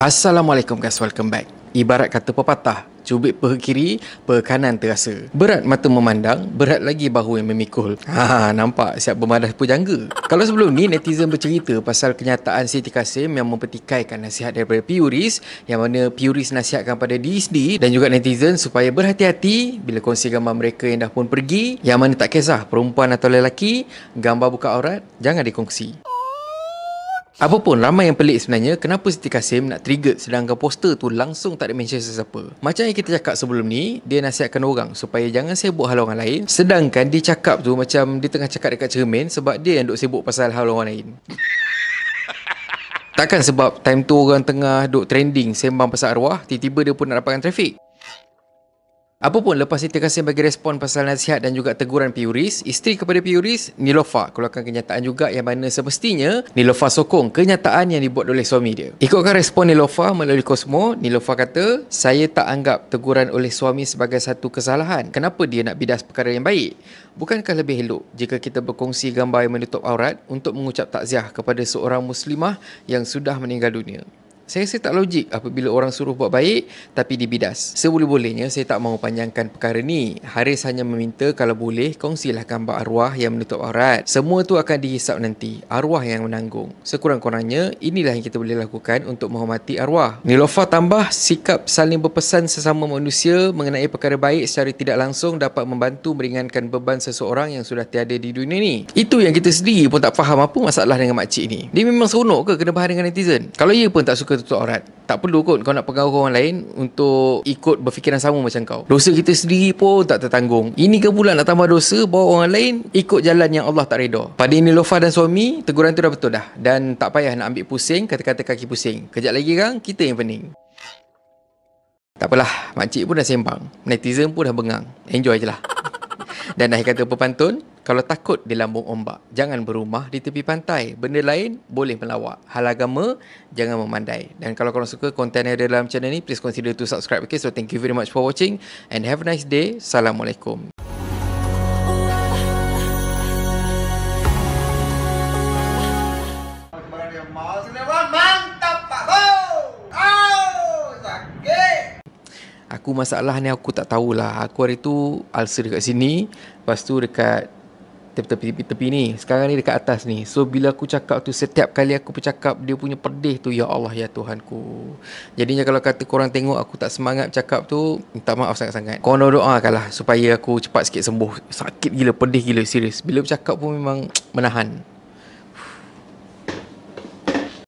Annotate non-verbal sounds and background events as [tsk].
Assalamualaikum guys, welcome back. Ibarat kata pepatah, cubit peha kiri, peha kanan terasa. Berat mata memandang, berat lagi bahu yang memikul. Ha, nampak siap bermadah pun pujangga. Kalau sebelum ni netizen bercerita pasal kenyataan Siti Kasim yang mempertikaikan nasihat daripada Puris yang mana Puris nasihatkan pada DSD dan juga netizen supaya berhati-hati bila kongsi gambar mereka yang dah pun pergi yang mana tak kisah perempuan atau lelaki, gambar buka aurat, jangan dikongsi. Apa pun ramai yang pelik sebenarnya kenapa Siti Kasim nak trigger sedangkan poster tu langsung tak ada mention sesiapa. Macam yang kita cakap sebelum ni, dia nasihatkan orang supaya jangan sibuk hal orang lain sedangkan dia cakap tu macam dia tengah cakap dekat cermin sebab dia yang duk sibuk pasal hal orang lain. [laughs] Takkan sebab time tu orang tengah duk trending sembang pasal arwah, tiba-tiba dia pun nak dapatkan trafik. Apapun lepas itu kasih bagi respon pasal nasihat dan juga teguran Puris, isteri kepada Puris, Nilofa keluarkan kenyataan juga yang mana semestinya Nilofa sokong kenyataan yang dibuat oleh suami dia. Ikutkan respon Nilofa melalui Cosmo, Nilofa kata, "Saya tak anggap teguran oleh suami sebagai satu kesalahan. Kenapa dia nak bidas perkara yang baik? Bukankah lebih elok jika kita berkongsi gambar yang menutup aurat untuk mengucap takziah kepada seorang muslimah yang sudah meninggal dunia?" Saya rasa tak logik apabila orang suruh buat baik tapi dibidas. Seboleh-bolehnya saya tak mahu panjangkan perkara ni. Haris hanya meminta kalau boleh kongsilah gambar arwah yang menutup aurat. Semua tu akan dihisap nanti. Arwah yang menanggung. Sekurang-kurangnya inilah yang kita boleh lakukan untuk menghormati arwah. Nilofa tambah sikap saling berpesan sesama manusia mengenai perkara baik secara tidak langsung dapat membantu meringankan beban seseorang yang sudah tiada di dunia ni. Itu yang kita sendiri pun tak faham apa masalah dengan makcik ni. Dia memang seronok ke kena bahan dengan netizen? Kalau ia pun tak suka tertutup aurat tak perlu kot kau nak pengaruh orang lain untuk ikut berfikiran sama macam kau. Dosa kita sendiri pun tak tertanggung. Ini ke pula nak tambah dosa bawa orang lain ikut jalan yang Allah tak reda. Pada ini Lofa dan suami, teguran tu dah betul dah. Dan tak payah nak ambil pusing, kata-kata kaki pusing. Kejap lagi kan, kita yang pening. Tak apalah, makcik pun dah sembang. Netizen pun dah bengang. Enjoy je lah. Dan akhir kata pepantun, kalau takut di lambung ombak, jangan berumah di tepi pantai. Benda lain boleh melawak. Hal agama, jangan memandai. Dan kalau korang suka konten yang ada dalam channel ni, please consider to subscribe. Okay, so thank you very much for watching and have a nice day. Assalamualaikum. Aku masalah ni aku tak tahulah. Aku hari tu alsa dekat sini. Lepas tu dekat tepi-tepi ni Sekarang ni dekat atas ni So bila aku cakap tu Setiap kali aku bercakap Dia punya pedih tu Ya Allah ya Tuhan ku. Jadinya kalau kata korang tengok Aku tak semangat cakap tu Minta maaf sangat-sangat Korang doa lah Supaya aku cepat sikit sembuh Sakit gila Pedih gila Serius Bila bercakap pun memang [tsk] Menahan